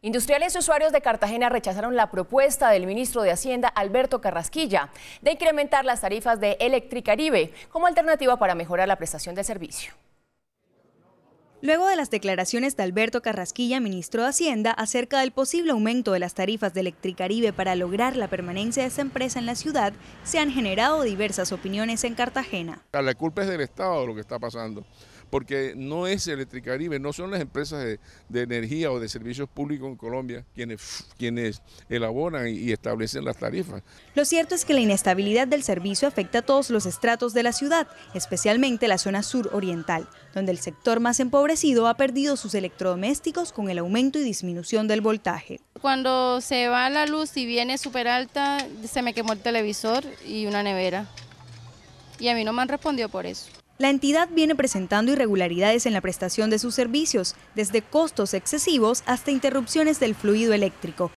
Industriales y usuarios de Cartagena rechazaron la propuesta del ministro de Hacienda, Alberto Carrasquilla, de incrementar las tarifas de Electricaribe como alternativa para mejorar la prestación del servicio. Luego de las declaraciones de Alberto Carrasquilla, ministro de Hacienda, acerca del posible aumento de las tarifas de Electricaribe para lograr la permanencia de esa empresa en la ciudad, se han generado diversas opiniones en Cartagena. Ah, la culpa es del Estado lo que está pasando, porque no es Electricaribe, no son las empresas de, energía o de servicios públicos en Colombia quienes, quienes elaboran y establecen las tarifas. Lo cierto es que la inestabilidad del servicio afecta a todos los estratos de la ciudad, especialmente la zona sur oriental, donde el sector más empobrecido ha perdido sus electrodomésticos con el aumento y disminución del voltaje. Cuando se va la luz y viene súper alta, se me quemó el televisor y una nevera. Y a mí no me han respondido por eso. La entidad viene presentando irregularidades en la prestación de sus servicios, desde costos excesivos hasta interrupciones del fluido eléctrico.